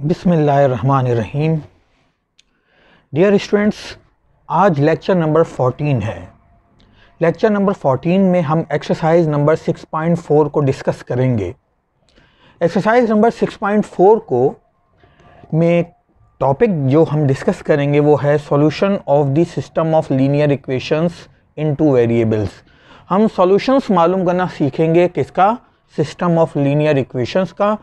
बिसमीम dear students आज lecture number 14 है लेक्चर नंबर 14 में हम एक्सरसाइज नंबर 6.4 को डिस्कस करेंगे एक्सरसाइज नंबर 6.4 को में टॉपिक जो हम डिस्कस करेंगे वो है solution of the system of linear equations in two variables हम सॉल्यूशंस मालूम करना सीखेंगे किसका सिस्टम ऑफ लीनियर इक्वेशंस का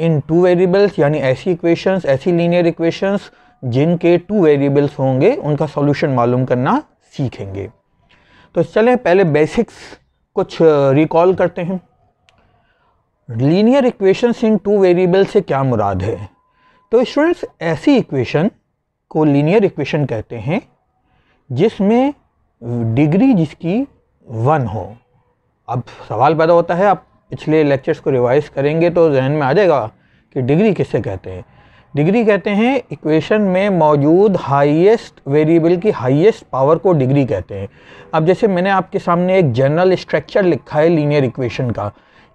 इन टू वेरिएबल्स यानी ऐसी इक्वेशंस ऐसी लीनियर इक्वेशंस जिनके टू वेरिएबल्स होंगे उनका सॉल्यूशन मालूम करना सीखेंगे तो चलें पहले बेसिक्स कुछ रिकॉल करते हैं linear equations in two variable से क्या मुराद है तो स्टूडेंट्स ऐसी इक्वेशन को लीनियर इक्वेशन कहते हैं जिसमें डिग्री जिसकी वन हो अब सवाल पैदा होता है आप पिछले लेक्चर्स को रिवाइज करेंगे तो जहन में आ जाएगा कि डिग्री किसे कहते हैं डिग्री कहते हैं इक्वेशन में मौजूद हाईएस्ट वेरिएबल की हाईएस्ट पावर को डिग्री कहते हैं अब जैसे मैंने आपके सामने एक जनरल स्ट्रक्चर लिखा है लीनियर इक्वेशन का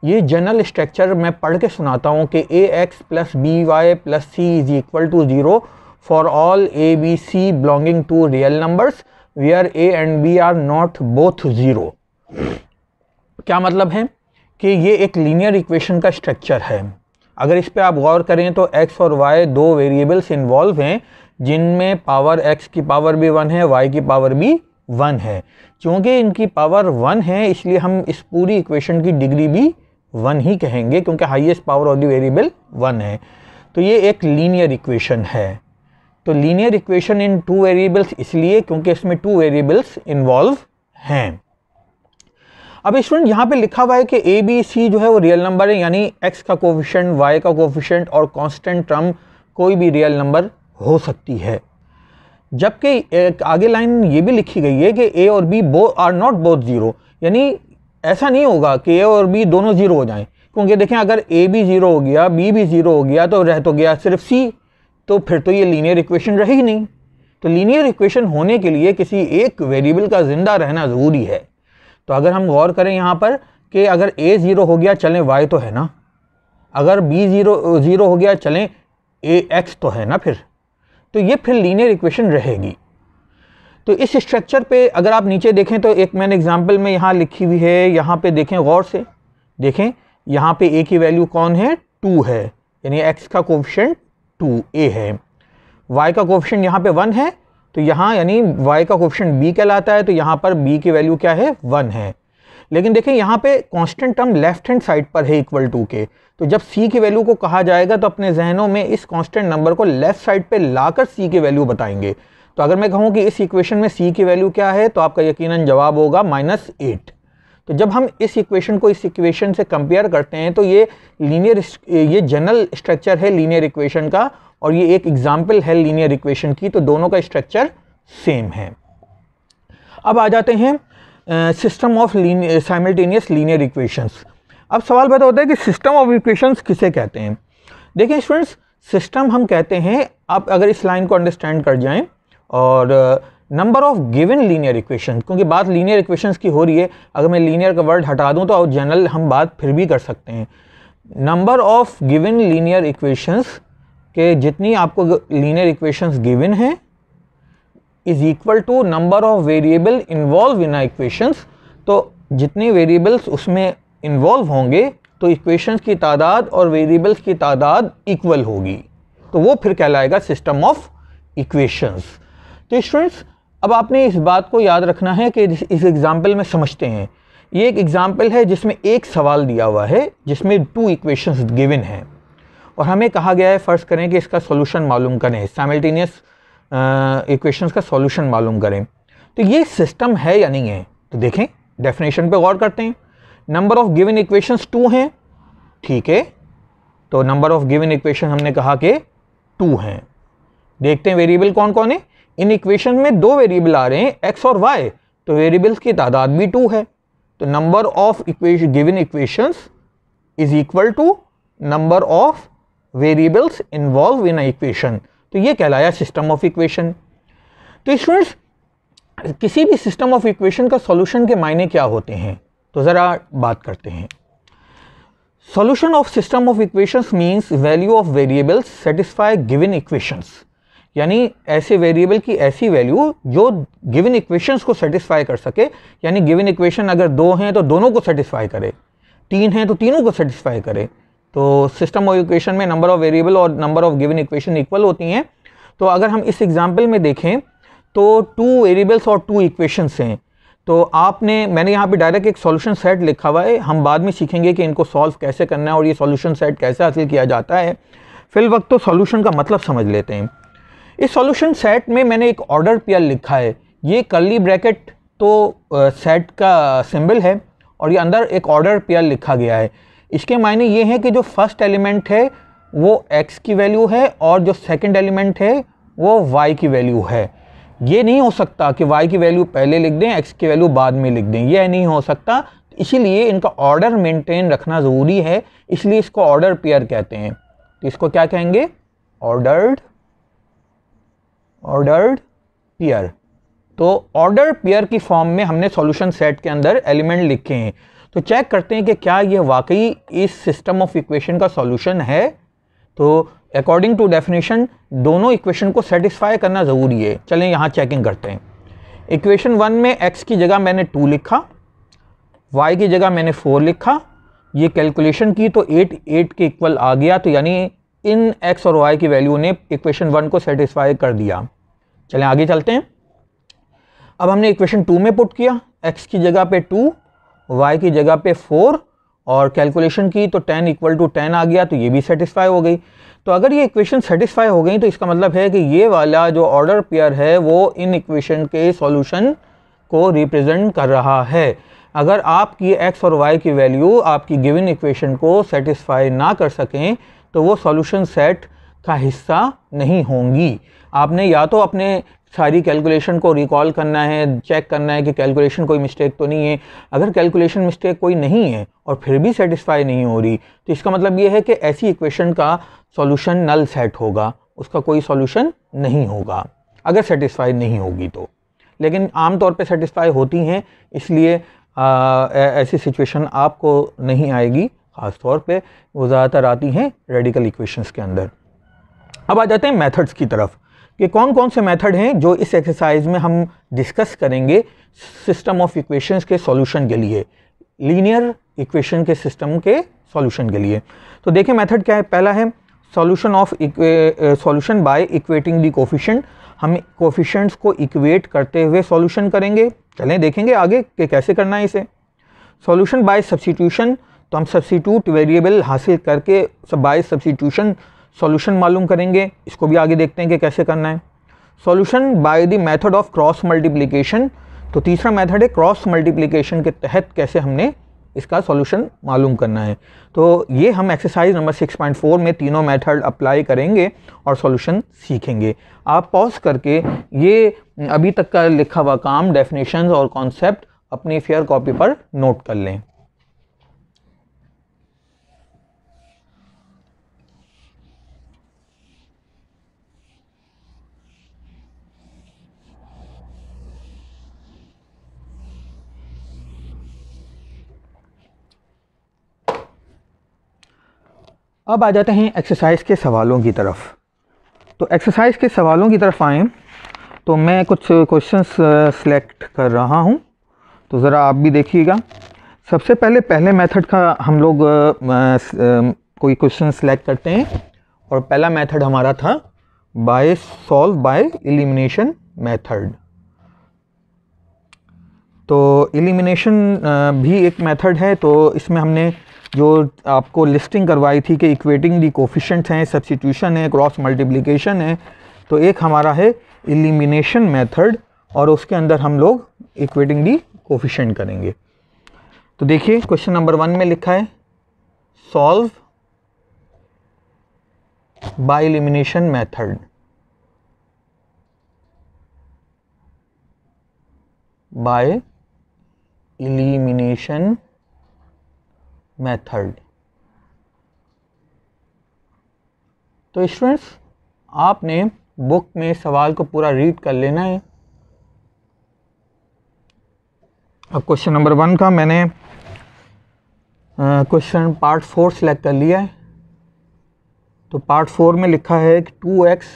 ये जनरल स्ट्रक्चर मैं पढ़ के सुनाता हूँ कि A X plus B Y plus C is equal to zero for all A B C belonging to real numbers we are A and B are not both zero क्या मतलब है कि ये एक लीनियर इक्वेशन का structure है अगर इस पर आप गौर करें तो एक्स और वाई दो वेरिएबल्स इन्वॉल्व हैं जिनमें पावर एक्स की पावर भी वन है वाई की पावर भी वन है क्योंकि इनकी पावर वन है इसलिए हम इस पूरी इक्वेशन की डिग्री भी वन ही कहेंगे क्योंकि highest power of the variable one है तो ये एक लीनियर इक्वेशन है तो linear equation in two variables इसलिए क्योंकि इसमें टू वेरिएबल्स इन्वॉल्व हैं अब स्टूडेंट यहाँ पे लिखा हुआ है कि ए बी सी जो है वो रियल नंबर है यानी एक्स का कोफिशेंट वाई का कोफिशेंट और कॉन्स्टेंट टर्म कोई भी रियल नंबर हो सकती है जबकि आगे लाइन ये भी लिखी गई है कि ए और बी बो आर नॉट बोथ ज़ीरो यानी ऐसा नहीं होगा कि ए और बी दोनों ज़ीरो हो जाएं क्योंकि देखें अगर ए भी ज़ीरो हो गया बी भी ज़ीरो हो गया तो रह तो गया सिर्फ सी तो फिर तो ये लीनियर इक्वेशन रही नहीं तो लीनियर इक्वेशन होने के लिए किसी एक वेरिएबल का ज़िंदा रहना ज़रूरी है तो अगर हम गौर करें यहाँ पर कि अगर ए ज़ीरो हो गया चलें वाई तो है ना अगर बी ज़ीरो ज़ीरो हो गया चलें ए एक्स तो है ना फिर तो ये फिर लीनियर इक्वेशन रहेगी तो इस स्ट्रक्चर पे अगर आप नीचे देखें तो एक मैंने एग्जांपल में यहाँ लिखी हुई है यहाँ पे देखें गौर से देखें यहाँ पे ए की वैल्यू कौन है टू है यानी एक्स का कोफिशेंट टू ए है वाई का कोफिशेंट यहाँ पे वन है तो यहाँ यानी वाई का क्वेश्चन बी कहलाता है तो यहाँ पर बी की वैल्यू क्या है वन है लेकिन देखें यहाँ पे constant term left hand side पर है इक्वल टू के तो जब सी की वैल्यू को कहा जाएगा तो अपने जहनों में इस कांस्टेंट नंबर को लेफ्ट साइड पे लाकर सी की वैल्यू बताएंगे तो अगर मैं कहूँ कि इस इक्वेशन में सी की वैल्यू क्या है तो आपका यकीनन जवाब होगा माइनस एट तो जब हम इस इक्वेशन को इस इक्वेशन से कंपेयर करते हैं तो ये लीनियर ये जनरल स्ट्रक्चर है लीनियर इक्वेशन का और ये एक एग्जाम्पल है लीनियर इक्वेशन की तो दोनों का स्ट्रक्चर सेम है अब आ जाते हैं system of simultaneous linear equations अब सवाल पता होता है कि सिस्टम ऑफ इक्वेशंस किसे कहते हैं देखिए स्टूडेंट्स सिस्टम हम कहते हैं आप अगर इस लाइन को अंडरस्टैंड कर जाएं और number of given linear equation क्योंकि बात लीनियर इक्वेशंस की हो रही है अगर मैं लीनियर का वर्ड हटा दूँ तो जनरल हम बात फिर भी कर सकते हैं number of given linear equations कि जितनी आपको लीनियर इक्वेशंस गिवन हैं is equal to number of variable involve in equations तो जितने वेरिएबल्स उसमें इन्वॉल्व होंगे तो इक्वेशंस की तादाद और वेरिएबल्स की तादाद इक्वल होगी तो वो फिर कहलाएगा सिस्टम ऑफ इक्वेशंस तो स्टूडेंट्स अब आपने इस बात को याद रखना है कि इस एग्ज़ाम्पल में समझते हैं ये एक एग्ज़ाम्पल है जिसमें एक सवाल दिया हुआ है जिसमें टू इक्वेशंस गिवन हैं और हमें कहा गया है फ़र्ज़ करें कि इसका सोल्यूशन मालूम करें साइमल्टेनियस इक्वेशंस का सोल्यूशन मालूम करें तो ये सिस्टम है या नहीं है तो देखें डेफिनेशन पे गौर करते हैं number of given equations two हैं ठीक है तो नंबर ऑफ़ गिवन इक्वेशन हमने कहा कि टू हैं देखते हैं वेरिएबल कौन कौन है इन इक्वेशन में दो वेरिएबल आ रहे हैं एक्स और वाई तो वेरिएबल्स की तादाद भी टू है तो number of equation given equations is equal to number of variables involve in equation तो ये कहलाया सिस्टम ऑफ इक्वेशन तो स्टूडेंट्स किसी भी सिस्टम ऑफ इक्वेशन का सॉल्यूशन के मायने क्या होते हैं तो ज़रा बात करते हैं solution of system of equations means value of variables satisfy given equations यानी ऐसे वेरिएबल की ऐसी वैल्यू जो गिवन इक्वेशंस को सेटिस्फाई कर सके यानी गिवन इक्वेशन अगर दो हैं तो दोनों को सेटिस्फाई करे तीन हैं तो तीनों को सेटिस्फाई करे तो सिस्टम ऑफ इक्वेशन में नंबर ऑफ वेरिएबल और number of given equation equal होती हैं तो अगर हम इस एग्जाम्पल में देखें तो टू वेरिएबल्स और टू इक्वेशंस हैं तो आपने मैंने यहाँ पे डायरेक्ट एक सॉल्यूशन सेट लिखा हुआ है हम बाद में सीखेंगे कि इनको सॉल्व कैसे करना है और ये सॉल्यूशन सेट कैसे हासिल किया जाता है फिल वक्त तो सॉल्यूशन का मतलब समझ लेते हैं इस सॉल्यूशन सेट में मैंने एक ऑर्डर पेयर लिखा है ये कर्ली ब्रैकेट तो सेट का सिंबल है और ये अंदर एक ऑर्डर पेयर लिखा गया है इसके मायने ये हैं कि जो फर्स्ट एलिमेंट है वो एक्स की वैल्यू है और जो सेकेंड एलिमेंट है वो वाई की वैल्यू है ये नहीं हो सकता कि वाई की वैल्यू पहले लिख दें एक्स की वैल्यू बाद में लिख दें यह नहीं हो सकता इसीलिए इनका ऑर्डर मेंटेन रखना ज़रूरी है इसलिए इसको ऑर्डर पेयर कहते हैं तो इसको क्या कहेंगे ऑर्डर्ड ऑर्डर्ड पेयर तो ऑर्डर पेयर की फॉर्म में हमने सॉल्यूशन सेट के अंदर एलिमेंट लिखे हैं तो चेक करते हैं कि क्या ये वाकई इस सिस्टम ऑफ इक्वेशन का सॉल्यूशन है तो अकॉर्डिंग टू डेफिनेशन दोनों इक्वेशन को सेटिस्फाई करना ज़रूरी है चलें यहाँ चेकिंग करते हैं इक्वेशन वन में एक्स की जगह मैंने टू लिखा वाई की जगह मैंने फोर लिखा ये कैलकुलेशन की तो एट एट के इक्वल आ गया तो यानी इन एक्स और वाई की वैल्यू ने इक्वेशन वन को सेटिस्फाई कर दिया चलें आगे चलते हैं अब हमने इक्वेशन टू में पुट किया एक्स की जगह पे टू वाई की जगह पे फोर और कैलकुलेशन की तो टेन इक्वल टू टेन आ गया तो ये भी सेटिस्फाई हो गई तो अगर ये इक्वेशन सेटिस्फाई हो गई तो इसका मतलब है कि ये वाला जो ऑर्डर पेयर है वो इन इक्वेशन के सॉल्यूशन को रिप्रेजेंट कर रहा है अगर आपकी एक्स और वाई की वैल्यू आपकी गिवन इक्वेशन को सेटिस्फाई ना कर सकें तो वो सॉल्यूशन सेट का हिस्सा नहीं होंगी आपने या तो अपने सारी कैलकुलेशन को रिकॉल करना है चेक करना है कि कैलकुलेशन कोई मिस्टेक तो नहीं है अगर कैलकुलेशन मिस्टेक कोई नहीं है और फिर भी सेटिस्फाई नहीं हो रही तो इसका मतलब ये है कि ऐसी इक्वेशन का सॉल्यूशन नल सेट होगा उसका कोई सॉल्यूशन नहीं होगा अगर सेटिस्फाई नहीं होगी तो लेकिन आम तौर पर सेटिस्फाई होती हैं इसलिए ऐसी सिचुएशन आपको नहीं आएगी ख़ास तौर पर वो ज़्यादातर आती हैं रेडिकल इक्वेशन के अंदर अब आ जाते हैं मेथड्स की तरफ कि कौन कौन से मेथड हैं जो इस एक्सरसाइज में हम डिस्कस करेंगे सिस्टम ऑफ इक्वेशंस के सॉल्यूशन के लिए लीनियर इक्वेशन के सिस्टम के सॉल्यूशन के लिए तो देखें मेथड क्या है पहला है solution of solution by equating the coefficient हम कोफिशेंट्स को इक्वेट करते हुए सॉल्यूशन करेंगे चलें देखेंगे आगे कि कैसे करना है इसे सॉल्यूशन बाय सब्सिट्यूशन तो हम सब्सिट्यूट वेरिएबल हासिल करके बाय सब्सिट्यूशन सॉल्यूशन मालूम करेंगे इसको भी आगे देखते हैं कि कैसे करना है solution by the method of cross multiplication तो तीसरा मेथड है क्रॉस मल्टीप्लिकेशन के तहत कैसे हमने इसका सॉल्यूशन मालूम करना है तो ये हम एक्सरसाइज नंबर 6.4 में तीनों मेथड अप्लाई करेंगे और सॉल्यूशन सीखेंगे आप पॉज करके ये अभी तक का लिखा हुआ काम डेफिनेशंस और कॉन्सेप्ट अपनी फेयर कॉपी पर नोट कर लें अब आ जाते हैं एक्सरसाइज के सवालों की तरफ तो एक्सरसाइज के सवालों की तरफ आएँ तो मैं कुछ क्वेश्चंस सेलेक्ट कर रहा हूँ तो ज़रा आप भी देखिएगा सबसे पहले पहले मेथड का हम लोग आ, आ, कोई क्वेश्चन सेलेक्ट करते हैं और पहला मेथड हमारा था by solve by elimination method तो एलिमिनेशन भी एक मेथड है तो इसमें हमने जो आपको लिस्टिंग करवाई थी कि इक्वेटिंग डी कोफिशेंट हैं सब्सिट्यूशन है क्रॉस मल्टीप्लिकेशन है तो एक हमारा है एलिमिनेशन मेथड और उसके अंदर हम लोग इक्वेटिंग डी कोफिशेंट करेंगे तो देखिए क्वेश्चन नंबर वन में लिखा है solve by elimination method by elimination method तो स्टूडेंट्स आपने बुक में सवाल को पूरा रीड कर लेना है अब क्वेश्चन नंबर वन का मैंने क्वेश्चन पार्ट फोर सेलेक्ट कर लिया है तो पार्ट फोर में लिखा है कि टू एक्स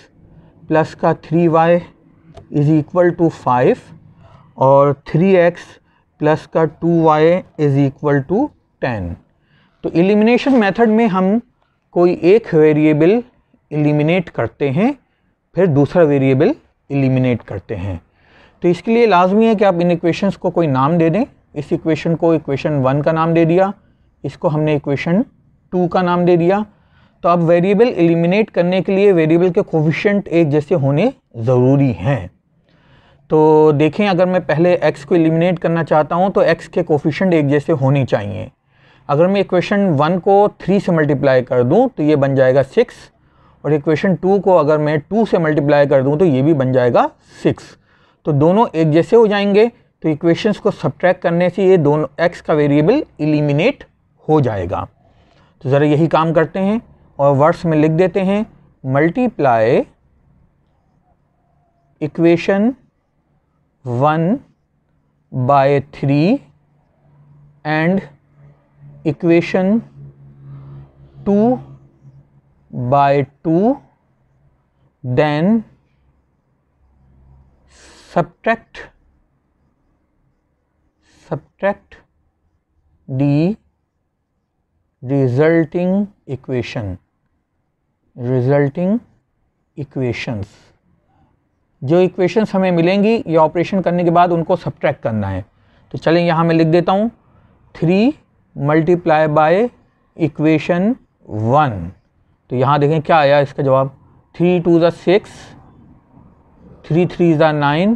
प्लस का three y is equal to five और थ्री एक्स प्लस का two y is equal to ten तो एलिमिनेशन मेथड में हम कोई एक वेरिएबल एलिमिनेट करते हैं फिर दूसरा वेरिएबल एलिमिनेट करते हैं तो इसके लिए लाजमी है कि आप इन इक्वेशंस को कोई नाम दे दें इस इक्वेशन को इक्वेशन वन का नाम दे दिया इसको हमने इक्वेशन टू का नाम दे दिया तो अब वेरिएबल एलिमिनेट करने के लिए वेरिएबल के कोविशेंट एक जैसे होने ज़रूरी हैं तो देखें अगर मैं पहले एक्स को एलिमिनेट करना चाहता हूँ तो एक्स के कोफिशेंट एक जैसे होने चाहिए अगर मैं इक्वेशन वन को थ्री से मल्टीप्लाई कर दूँ तो ये बन जाएगा सिक्स और इक्वेशन टू को अगर मैं टू से मल्टीप्लाई कर दूँ तो ये भी बन जाएगा सिक्स तो दोनों एक जैसे हो जाएंगे तो इक्वेशंस को सब्ट्रैक्ट करने से ये दोनों एक्स का वेरिएबल इलिमिनेट हो जाएगा तो ज़रा यही काम करते हैं और वर्ड्स में लिख देते हैं multiply equation one by three and equation two by two then subtract subtract the resulting equation resulting equations जो इक्वेशंस हमें मिलेंगी ये ऑपरेशन करने के बाद उनको सब्ट्रैक्ट करना है तो चलें यहां मैं लिख देता हूं three multiply by equation one तो यहाँ देखें क्या आया इसका जवाब थ्री टू ज़ा सिक्स थ्री थ्री ज़ा नाइन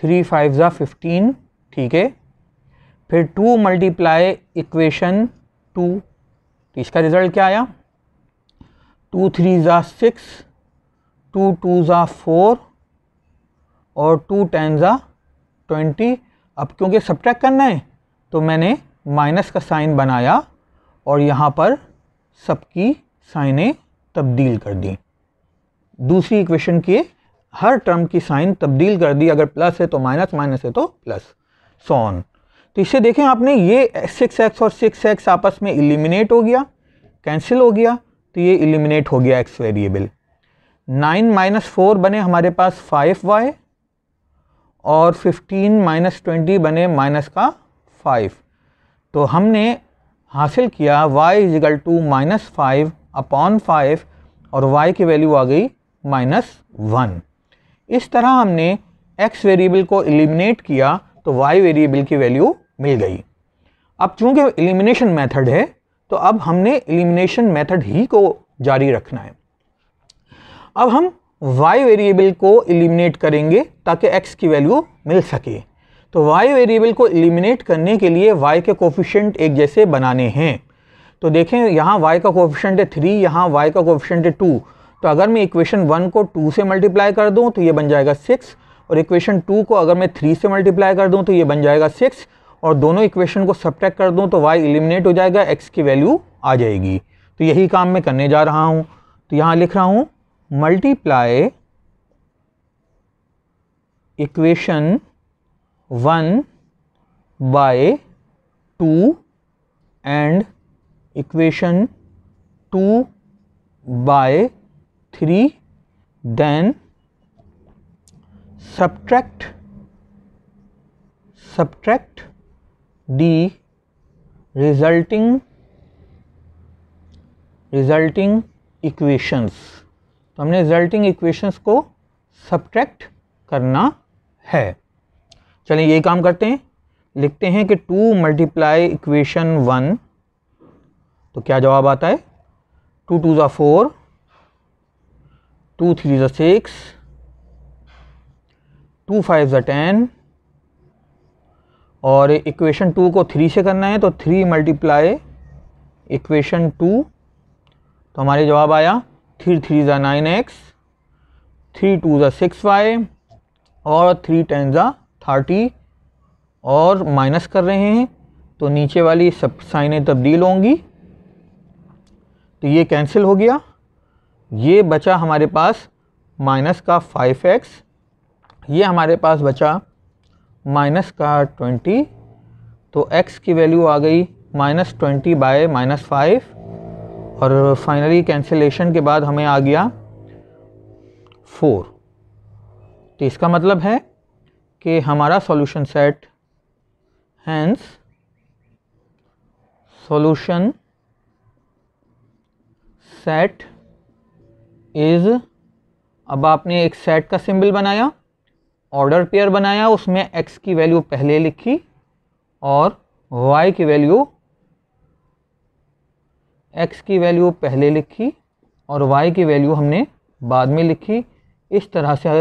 थ्री फाइव ज़ा फिफ्टीन ठीक है फिर टू मल्टीप्लाई इक्वेशन टू तो इसका रिज़ल्ट क्या आया टू थ्री ज़ा सिक्स टू टू ज़ा फोर और टू टेन ज़ा ट्वेंटी अब क्योंकि सब्ट्रैक्ट करना है तो मैंने माइनस का साइन बनाया और यहाँ पर सबकी साइनें तब्दील कर दी दूसरी इक्वेशन के हर टर्म की साइन तब्दील कर दी अगर प्लस है तो माइनस माइनस है तो प्लस सोन तो इससे देखें आपने ये सिक्स एक्स और सिक्स एक्स आपस में इलिमिनेट हो गया कैंसिल हो गया तो ये इलिमिनेट हो गया x variable nine minus four बने हमारे पास फाइव वाई और फिफ्टीन माइनस ट्वेंटी बने माइनस का फाइव तो हमने हासिल किया y is equal to minus five upon five और y की वैल्यू आ गई माइनस वन इस तरह हमने x वेरिएबल को एलिमिनेट किया तो y वेरिएबल की वैल्यू मिल गई अब चूंकि एलिमिनेशन मेथड है तो अब हमने एलिमिनेशन मेथड ही को जारी रखना है अब हम y वेरिएबल को एलिमिनेट करेंगे ताकि x की वैल्यू मिल सके तो y वेरिएबल को एलिमिनेट करने के लिए y के कोफिशेंट एक जैसे बनाने हैं तो देखें यहाँ y का कोफिशेंट है थ्री यहाँ y का कोफिशेंट है टू तो अगर मैं इक्वेशन वन को टू से मल्टीप्लाई कर दूँ तो ये बन जाएगा सिक्स और इक्वेशन टू को अगर मैं थ्री से मल्टीप्लाई कर दूँ तो ये बन जाएगा सिक्स और दोनों इक्वेशन को सब्ट्रैक्ट कर दूँ तो वाई एलिमिनेट हो जाएगा एक्स की वैल्यू आ जाएगी तो यही काम मैं करने जा रहा हूँ तो यहाँ लिख रहा हूँ multiply equation one by two and equation two by three then subtract subtract the resulting resulting equations तो हमने रिजल्टिंग इक्वेशंस को सब्ट्रैक्ट करना है चलिए यही काम करते हैं लिखते हैं कि टू मल्टीप्लाई इक्वेशन वन तो क्या जवाब आता है टू टू ज़ा फोर टू थ्री ज़ा सिक्स टू फाइव ज़ा टेन और इक्वेशन टू को थ्री से करना है तो थ्री मल्टीप्लाई इक्वेशन टू तो हमारे जवाब आया थ्री थ्री ज़ा नाइन एक्स थ्री टू ज़ा सिक्स वाई और थ्री टेन ज़ा थर्टी और माइनस कर रहे हैं तो नीचे वाली सब साइनें तब्दील होंगी तो ये कैंसिल हो गया ये बचा हमारे पास माइनस का फाइव एक्स ये हमारे पास बचा माइनस का ट्वेंटी तो एक्स की वैल्यू आ गई minus twenty by minus five और फाइनली कैंसिलेशन के बाद हमें आ गया फोर तो इसका मतलब है कि हमारा solution set hence solution set is अब आपने एक सेट का सिंबल बनाया ऑर्डर पेयर बनाया उसमें एक्स की वैल्यू पहले लिखी और वाई की वैल्यू एक्स की वैल्यू पहले लिखी और वाई की वैल्यू हमने बाद में लिखी इस तरह से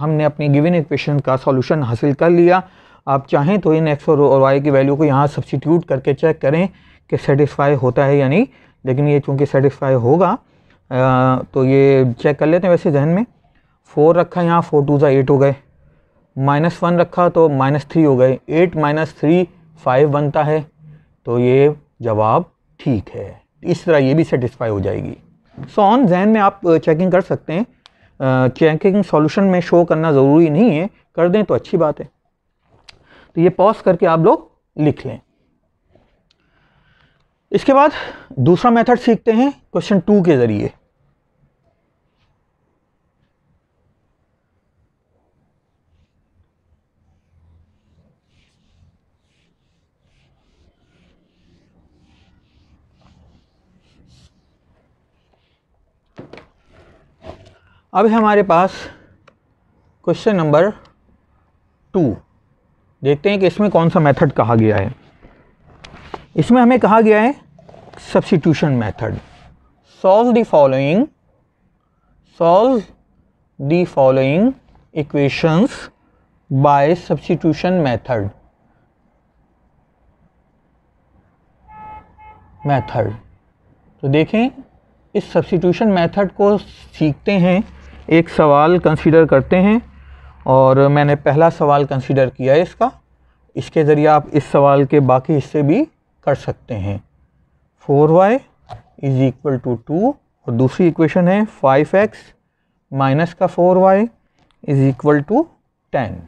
हमने अपनी गिविन इक्वेशन का सॉल्यूशन हासिल कर लिया आप चाहें तो इन एक्स और वाई की वैल्यू को यहाँ सब्सिट्यूट करके चेक करें कि सेटिस्फाई होता है या नहीं लेकिन ये चूँकि सेटिस्फाई होगा आ, तो ये चेक कर लेते हैं वैसे जहन में फोर रखा यहाँ फोर टू ज़ा एट हो गए माइनस वन रखा तो माइनस थ्री हो गए एट माइनस थ्री फाइव बनता है तो ये जवाब ठीक है इस तरह ये भी सेटिस्फाई हो जाएगी सो ऑन जहन में आप चेकिंग कर सकते हैं चैकिंग सॉल्यूशन में शो करना ज़रूरी नहीं है कर दें तो अच्छी बात है तो ये पॉज करके आप लोग लिख लें इसके बाद दूसरा मेथड सीखते हैं क्वेश्चन टू के ज़रिए अब है हमारे पास क्वेश्चन नंबर टू देखते हैं कि इसमें कौन सा मेथड कहा गया है इसमें हमें कहा गया है substitution method solve the following solve the following equations by substitution method method तो देखें इस सब्सिट्यूशन मेथड को सीखते हैं एक सवाल कंसीडर करते हैं और मैंने पहला सवाल कंसीडर किया है इसका इसके ज़रिए आप इस सवाल के बाकी हिस्से भी कर सकते हैं four y is equal to two और दूसरी इक्वेशन है फाइव एक्स माइनस का four y is equal to ten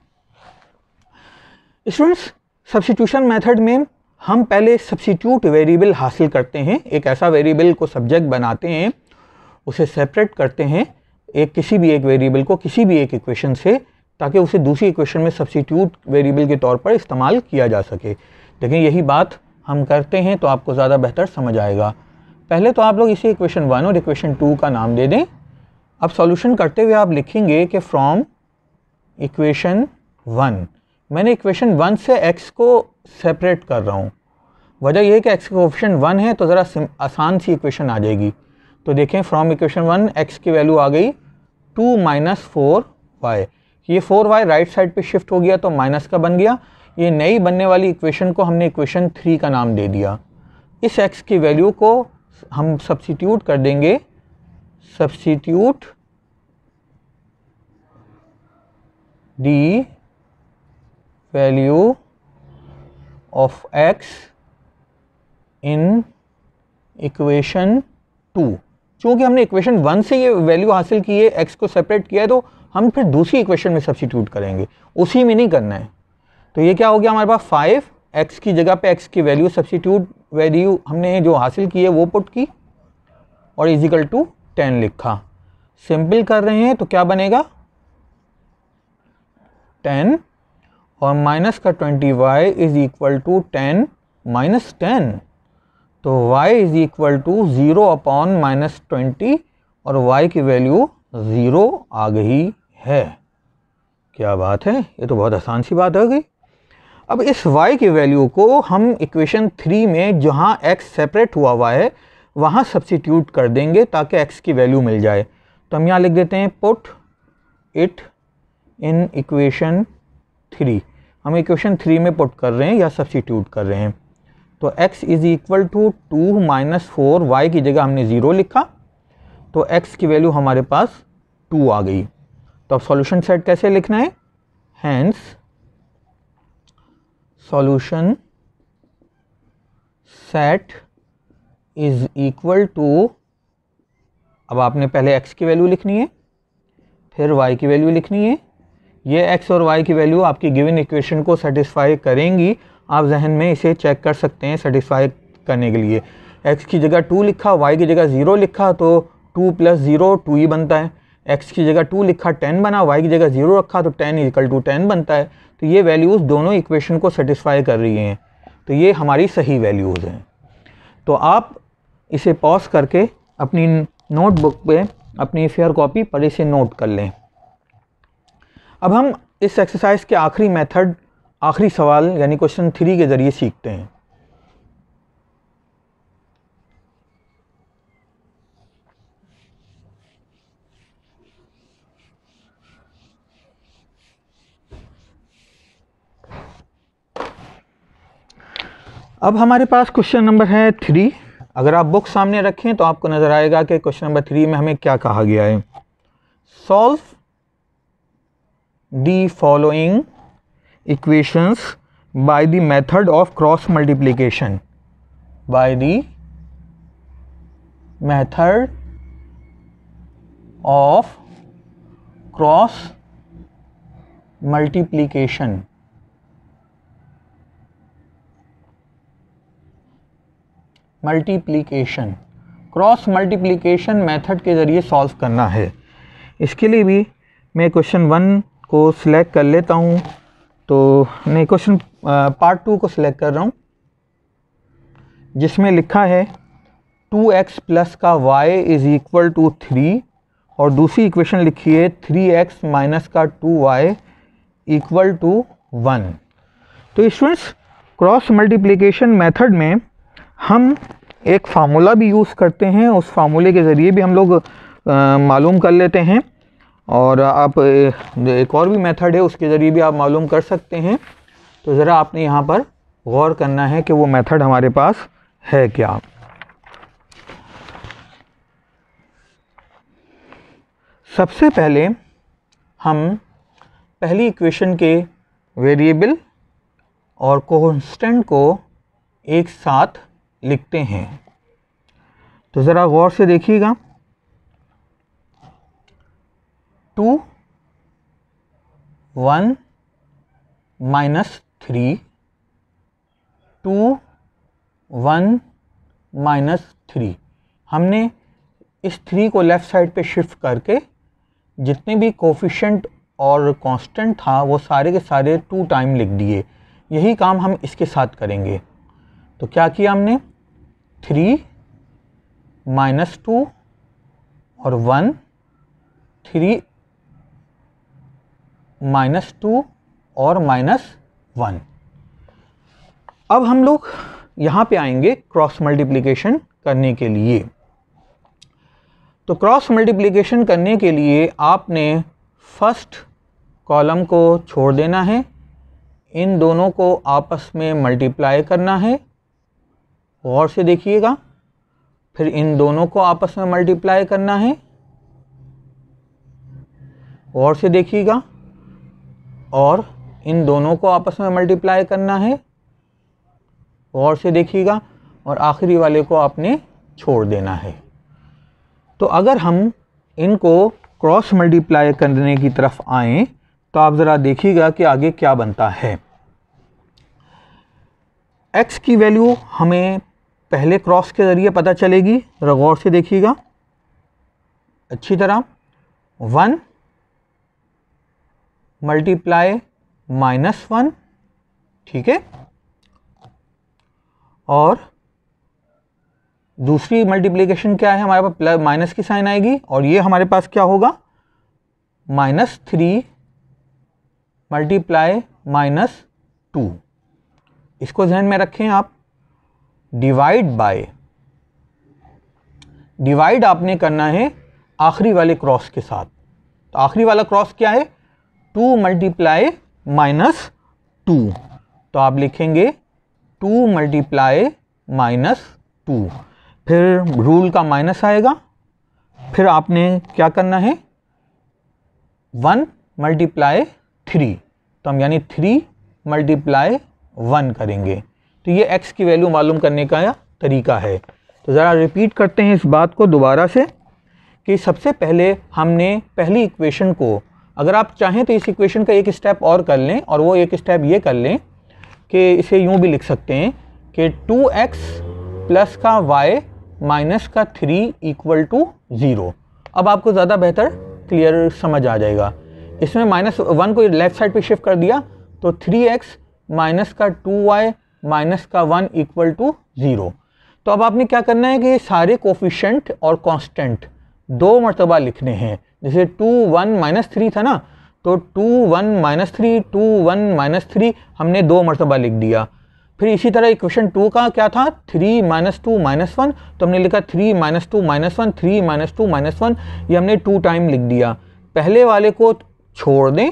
students substitution method में हम पहले सब्सिट्यूट वेरिएबल हासिल करते हैं एक ऐसा वेरिएबल को सब्जेक्ट बनाते हैं उसे सेपरेट करते हैं एक किसी भी एक वेरिएबल को किसी भी एक इक्वेशन से ताकि उसे दूसरी इक्वेशन में सब्सिट्यूट वेरिएबल के तौर पर इस्तेमाल किया जा सके लेकिन यही बात हम करते हैं तो आपको ज़्यादा बेहतर समझ आएगा पहले तो आप लोग इसे इक्वेशन वन और इक्वेशन टू का नाम दे दें अब सॉल्यूशन करते हुए आप लिखेंगे कि फ्रॉम इक्वेशन वन मैंने इक्वेशन वन से एक्स को सेपरेट कर रहा हूँ वजह यह है कि एक्स का ऑप्शन वन है तो ज़रा आसान सी इक्वेशन आ जाएगी तो देखें फ्रॉम इक्वेशन वन एक्स की वैल्यू आ गई टू माइनस फोर वाई ये फोर वाई राइट साइड पे शिफ्ट हो गया तो माइनस का बन गया ये नई बनने वाली इक्वेशन को हमने इक्वेशन थ्री का नाम दे दिया इस एक्स की वैल्यू को हम सब्सिट्यूट कर देंगे substitute the value of x in equation two चूँकि हमने इक्वेशन वन से ये वैल्यू हासिल की है एक्स को सेपरेट किया है तो हम फिर दूसरी इक्वेशन में सब्सिट्यूट करेंगे उसी में नहीं करना है तो ये क्या हो गया हमारे पास फाइव एक्स की जगह पे एक्स की वैल्यू सब्सिट्यूट वैल्यू हमने जो हासिल की है वो पुट की और इजिकल टू टेन लिखा सिंपल कर रहे हैं तो क्या बनेगा टेन और माइनस का twenty y is equal to ten minus ten तो y is equal to zero upon minus twenty और y की वैल्यू ज़ीरो आ गई है क्या बात है ये तो बहुत आसान सी बात हो गई अब इस y की वैल्यू को हम इक्वेशन थ्री में जहाँ x सेपरेट हुआ हुआ है वहाँ सब्सिट्यूट कर देंगे ताकि x की वैल्यू मिल जाए तो हम यहाँ लिख देते हैं put it in equation three हम इक्वेशन थ्री में पुट कर रहे हैं या सब्सिट्यूट कर रहे हैं तो x is equal to two minus four y की जगह हमने ज़ीरो लिखा तो x की वैल्यू हमारे पास टू आ गई तो अब सॉल्यूशन सेट कैसे लिखना है hence solution set is equal to अब आपने पहले x की वैल्यू लिखनी है फिर y की वैल्यू लिखनी है ये x और y की वैल्यू आपकी गिवन इक्वेशन को सेटिस्फाई करेंगी आप जहन में इसे चेक कर सकते हैं सेटिस्फाई करने के लिए एक्स की जगह टू लिखा वाई की जगह ज़ीरो लिखा तो टू प्लस ज़ीरो टू ही बनता है एक्स की जगह टू लिखा टेन बना वाई की जगह ज़ीरो रखा तो टेन इक्वल टू टेन बनता है तो ये वैल्यूज़ दोनों इक्वेशन को सेटिस्फाई कर रही हैं तो ये हमारी सही वैल्यूज़ हैं तो आप इसे पॉज करके अपनी नोटबुक पे अपनी फेयर कॉपी पर इसे नोट कर लें अब हम इस एक्सरसाइज के आखिरी मेथड आखिरी सवाल यानी क्वेश्चन थ्री के ज़रिए सीखते हैं अब हमारे पास क्वेश्चन नंबर है थ्री अगर आप बुक सामने रखें तो आपको नज़र आएगा कि क्वेश्चन नंबर थ्री में हमें क्या कहा गया है solve the following equations by the method of cross multiplication by the method of cross multiplication multiplication cross multiplication method के ज़रिए सॉल्व करना है इसके लिए भी मैं क्वेश्चन वन को सिलेक्ट कर लेता हूँ तो मैं क्वेश्चन पार्ट टू को सिलेक्ट कर रहा हूँ जिसमें लिखा है टू एक्स प्लस का y is equal to three और दूसरी इक्वेशन लिखी है थ्री एक्स माइनस का two y equal to one तो स्टूडेंट्स क्रॉस मल्टीप्लिकेशन मेथड में हम एक फार्मूला भी यूज़ करते हैं उस फार्मूले के ज़रिए भी हम लोग मालूम कर लेते हैं और आप एक और भी मेथड है उसके ज़रिए भी आप मालूम कर सकते हैं तो ज़रा आपने यहाँ पर गौर करना है कि वो मेथड हमारे पास है क्या सबसे पहले हम पहली इक्वेशन के वेरिएबल और कॉन्स्टेंट को एक साथ लिखते हैं तो ज़रा गौर से देखिएगा two one minus three two one minus three हमने इस थ्री को लेफ़्ट साइड पे शिफ्ट करके जितने भी कोफिशेंट और कांस्टेंट था वो सारे के सारे टू टाइम लिख दिए यही काम हम इसके साथ करेंगे तो क्या किया हमने थ्री माइनस टू और वन थ्री माइनस टू और माइनस वन अब हम लोग यहाँ पे आएंगे क्रॉस मल्टीप्लीकेशन करने के लिए तो क्रॉस मल्टीप्लीकेशन करने के लिए आपने फर्स्ट कॉलम को छोड़ देना है इन दोनों को आपस में मल्टीप्लाई करना है गौर से देखिएगा फिर इन दोनों को आपस में मल्टीप्लाई करना है और से देखिएगा और इन दोनों को आपस में मल्टीप्लाई करना है गौर से देखिएगा और आखिरी वाले को आपने छोड़ देना है तो अगर हम इनको क्रॉस मल्टीप्लाई करने की तरफ आएँ तो आप ज़रा देखिएगा कि आगे क्या बनता है x की वैल्यू हमें पहले क्रॉस के ज़रिए पता चलेगी गौर से देखिएगा अच्छी तरह वन मल्टीप्लाई माइनस वन ठीक है और दूसरी मल्टीप्लीकेशन क्या है हमारे पास माइनस की साइन आएगी और ये हमारे पास क्या होगा minus three multiply minus two इसको जहन में रखें आप डिवाइड बाय डिवाइड आपने करना है आखिरी वाले क्रॉस के साथ तो आखिरी वाला क्रॉस क्या है टू मल्टीप्लाई माइनस टू तो आप लिखेंगे टू मल्टीप्लाई माइनस टू फिर रूल का माइनस आएगा फिर आपने क्या करना है वन मल्टीप्लाई थ्री तो हम यानी थ्री मल्टीप्लाई वन करेंगे तो ये एक्स की वैल्यू मालूम करने का तरीका है तो ज़रा रिपीट करते हैं इस बात को दोबारा से कि सबसे पहले हमने पहली इक्वेशन को अगर आप चाहें तो इस इक्वेशन का एक स्टेप और कर लें और वो एक स्टेप ये कर लें कि इसे यूँ भी लिख सकते हैं कि टू एक्स प्लस का वाई माइनस का थ्री इक्वल टू ज़ीरो अब आपको ज़्यादा बेहतर क्लियर समझ आ जाएगा इसमें माइनस वन को लेफ्ट साइड पे शिफ्ट कर दिया तो थ्री एक्स माइनस का टू वाई माइनस का वन इक्वल टू ज़ीरो तो अब आपने क्या करना है कि सारे कोफिशेंट और कांस्टेंट दो मरतबा लिखने हैं जैसे टू वन माइनस थ्री था ना तो two one minus three two one minus three हमने दो मरतबा लिख दिया फिर इसी तरह इक्वेशन टू का क्या था three minus two minus one तो हमने लिखा three minus two minus one three minus two minus one ये हमने टू टाइम लिख दिया पहले वाले को छोड़ दें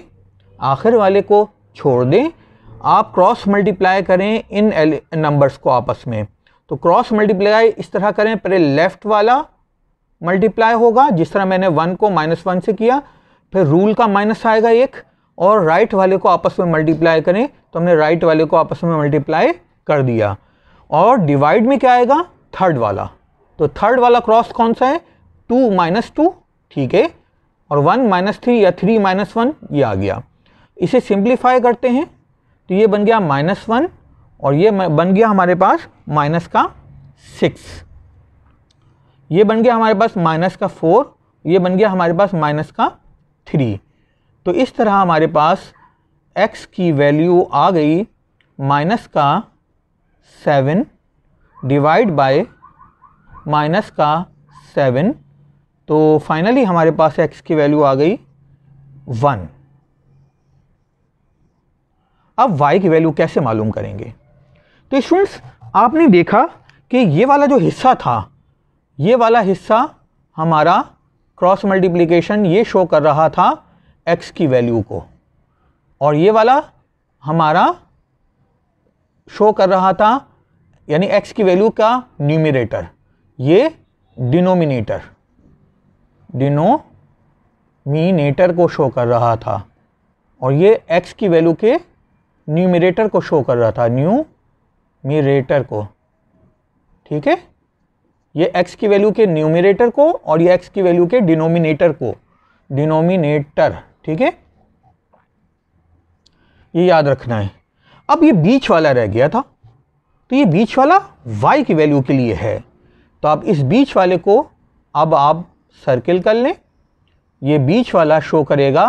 आखिर वाले को छोड़ दें आप क्रॉस मल्टीप्लाई करें इन नंबर्स को आपस में तो क्रॉस मल्टीप्लाई इस तरह करें पहले लेफ़्ट वाला मल्टीप्लाई होगा जिस तरह मैंने वन को माइनस वन से किया फिर रूल का माइनस आएगा एक और राइट वाले को आपस में मल्टीप्लाई करें तो हमने राइट वाले को आपस में मल्टीप्लाई कर दिया और डिवाइड में क्या आएगा थर्ड वाला तो थर्ड वाला क्रॉस कौन सा है टू माइनस टू ठीक है और वन माइनस थ्री या थ्री माइनस वन ये आ गया इसे सिंप्लीफाई करते हैं तो ये बन गया माइनस वन और ये बन गया हमारे पास माइनस का सिक्स ये बन गया हमारे पास माइनस का फोर ये बन गया हमारे पास माइनस का थ्री तो इस तरह हमारे पास x की वैल्यू आ गई माइनस का सेवन डिवाइड बाय माइनस का सेवन तो फाइनली हमारे पास x की वैल्यू आ गई वन अब y की वैल्यू कैसे मालूम करेंगे तो स्टूडेंट्स आपने देखा कि ये वाला जो हिस्सा था ये वाला हिस्सा हमारा क्रॉस मल्टीप्लीकेशन ये शो कर रहा था एक्स की वैल्यू को और ये वाला हमारा शो कर रहा था यानी एक्स की वैल्यू का न्यूमिनेटर ये डिनोमिनेटर डिनोमिनेटर को शो कर रहा था और ये एक्स की वैल्यू के न्यूमिरेटर को शो कर रहा था न्यू मिरेटर को ठीक है ये x की वैल्यू के न्यूमिनेटर को और ये x की वैल्यू के डिनोमिनेटर को डिनोमिनेटर ठीक है ये याद रखना है अब ये बीच वाला रह गया था तो ये बीच वाला y की वैल्यू के लिए है तो आप इस बीच वाले को अब आप सर्किल कर लें ये बीच वाला शो करेगा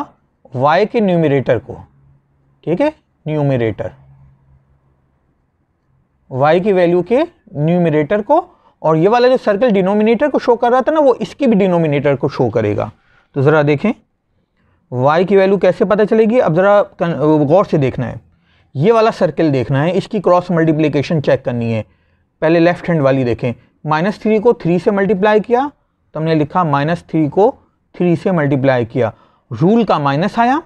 y के न्यूमिनेटर को ठीक है न्यूमिनेटर y की वैल्यू के न्यूमिनेटर को और ये वाला जो सर्कल डिनोमिनेटर को शो कर रहा था ना वो इसकी भी डिनोमिनेटर को शो करेगा तो ज़रा देखें वाई की वैल्यू कैसे पता चलेगी अब ज़रा गौर से देखना है ये वाला सर्कल देखना है इसकी क्रॉस मल्टीप्लिकेशन चेक करनी है पहले लेफ्ट हैंड वाली देखें माइनस थ्री को थ्री से मल्टीप्लाई किया तो हमने लिखा माइनस थ्री को थ्री से मल्टीप्लाई किया रूल का माइनस आया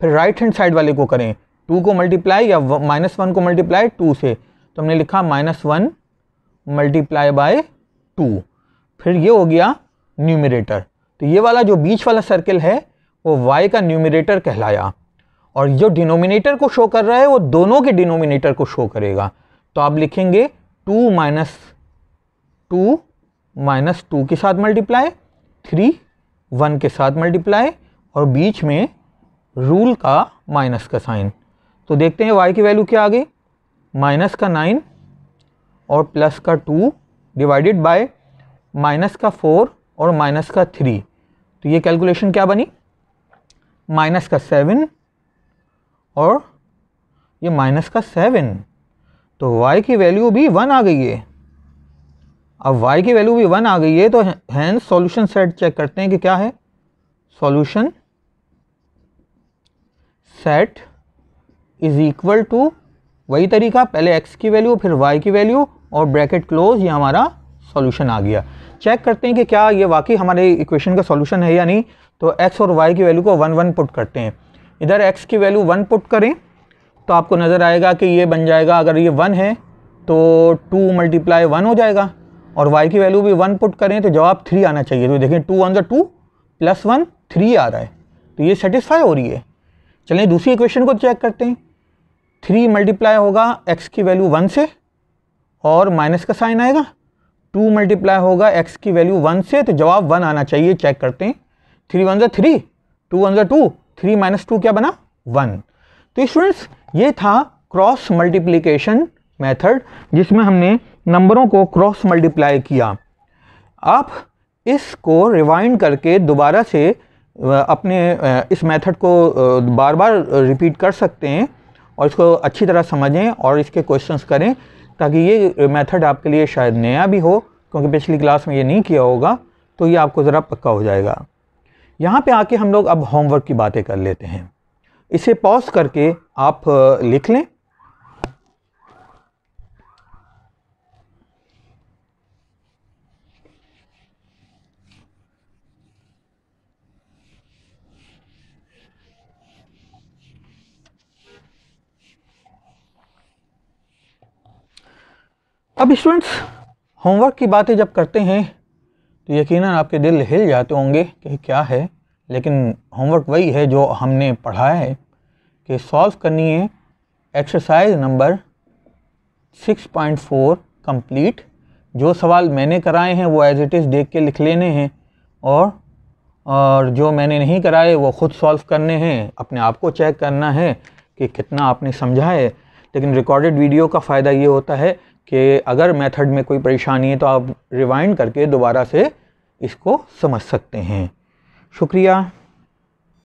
फिर राइट हैंड साइड वाले को करें टू को मल्टीप्लाई या माइनस वन को मल्टीप्लाई टू से तो हमने लिखा minus one multiply by two फिर ये हो गया न्यूमिरेटर तो ये वाला जो बीच वाला सर्कल है वो वाई का न्यूमिरेटर कहलाया और जो डिनोमिनेटर को शो कर रहा है वो दोनों के डिनोमिनेटर को शो करेगा तो आप लिखेंगे two minus two minus two के साथ मल्टीप्लाई थ्री वन के साथ मल्टीप्लाई और बीच में रूल का माइनस का साइन तो देखते हैं वाई की वैल्यू क्या आ गई माइनस का नाइन और प्लस का टू डिवाइडेड बाय माइनस का फोर और माइनस का थ्री तो ये कैलकुलेशन क्या बनी माइनस का सेवन और ये माइनस का सेवन तो y की वैल्यू भी वन आ गई है अब y की वैल्यू भी वन आ गई है तो हैं सॉल्यूशन सेट चेक करते हैं कि क्या है solution set is equal to वही तरीका पहले x की वैल्यू फिर y की वैल्यू और ब्रैकेट क्लोज ये हमारा सॉल्यूशन आ गया चेक करते हैं कि क्या ये वाकई हमारे इक्वेशन का सॉल्यूशन है या नहीं तो एक्स और वाई की वैल्यू को वन वन पुट करते हैं इधर एक्स की वैल्यू वन पुट करें तो आपको नज़र आएगा कि ये बन जाएगा अगर ये वन है तो टू मल्टीप्लाई वन हो जाएगा और वाई की वैल्यू भी वन पुट करें तो जवाब थ्री आना चाहिए तो देखें two one two plus one three आ रहा है तो ये सेटिस्फाई हो रही है चलें दूसरी इक्वेशन को चेक करते हैं थ्री मल्टीप्लाई होगा एक्स की वैल्यू वन से और माइनस का साइन आएगा टू मल्टीप्लाई होगा एक्स की वैल्यू वन से तो जवाब वन आना चाहिए चेक करते हैं थ्री वन जो थ्री टू वन जो टू थ्री माइनस टू क्या बना वन तो स्टूडेंट्स ये था क्रॉस मल्टीप्लीकेशन मेथड जिसमें हमने नंबरों को क्रॉस मल्टीप्लाई किया आप इसको रिवाइंड करके दोबारा से अपने इस मेथड को बार बार रिपीट कर सकते हैं और इसको अच्छी तरह समझें और इसके क्वेश्चंस करें ताकि ये मेथड आपके लिए शायद नया भी हो क्योंकि पिछली क्लास में ये नहीं किया होगा तो ये आपको ज़रा पक्का हो जाएगा यहाँ पे आके हम लोग अब होमवर्क की बातें कर लेते हैं इसे पॉज करके आप लिख लें अब स्टूडेंट्स होमवर्क की बातें जब करते हैं तो यकीनन आपके दिल हिल जाते होंगे कि क्या है लेकिन होमवर्क वही है जो हमने पढ़ा है कि सॉल्व करनी है एक्सरसाइज नंबर 6.4 कंप्लीट जो सवाल मैंने कराए हैं वो एज इट इज़ देख के लिख लेने हैं और और जो मैंने नहीं कराए वो ख़ुद सॉल्व करने हैं अपने आप को चेक करना है कि कितना आपने समझा है लेकिन रिकॉर्डेड वीडियो का फ़ायदा ये होता है कि अगर मेथड में कोई परेशानी है तो आप रिवाइंड करके दोबारा से इसको समझ सकते हैं शुक्रिया